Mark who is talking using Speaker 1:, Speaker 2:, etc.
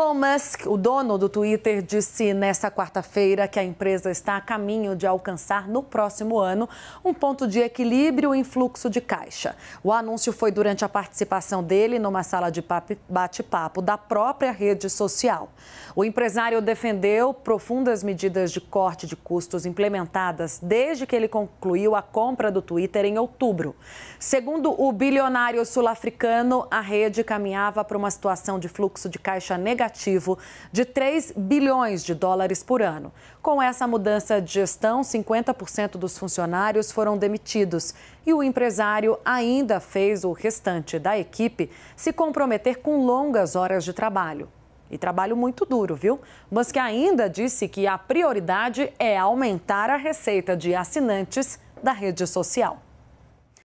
Speaker 1: Elon Musk, o dono do Twitter, disse nesta quarta-feira que a empresa está a caminho de alcançar no próximo ano um ponto de equilíbrio em fluxo de caixa. O anúncio foi durante a participação dele numa sala de bate-papo da própria rede social. O empresário defendeu profundas medidas de corte de custos implementadas desde que ele concluiu a compra do Twitter em outubro. Segundo o bilionário sul-africano, a rede caminhava para uma situação de fluxo de caixa negativo negativo de 3 bilhões de dólares por ano. Com essa mudança de gestão, 50% dos funcionários foram demitidos e o empresário ainda fez o restante da equipe se comprometer com longas horas de trabalho. E trabalho muito duro, viu? Mas que ainda disse que a prioridade é aumentar a receita de assinantes da rede social.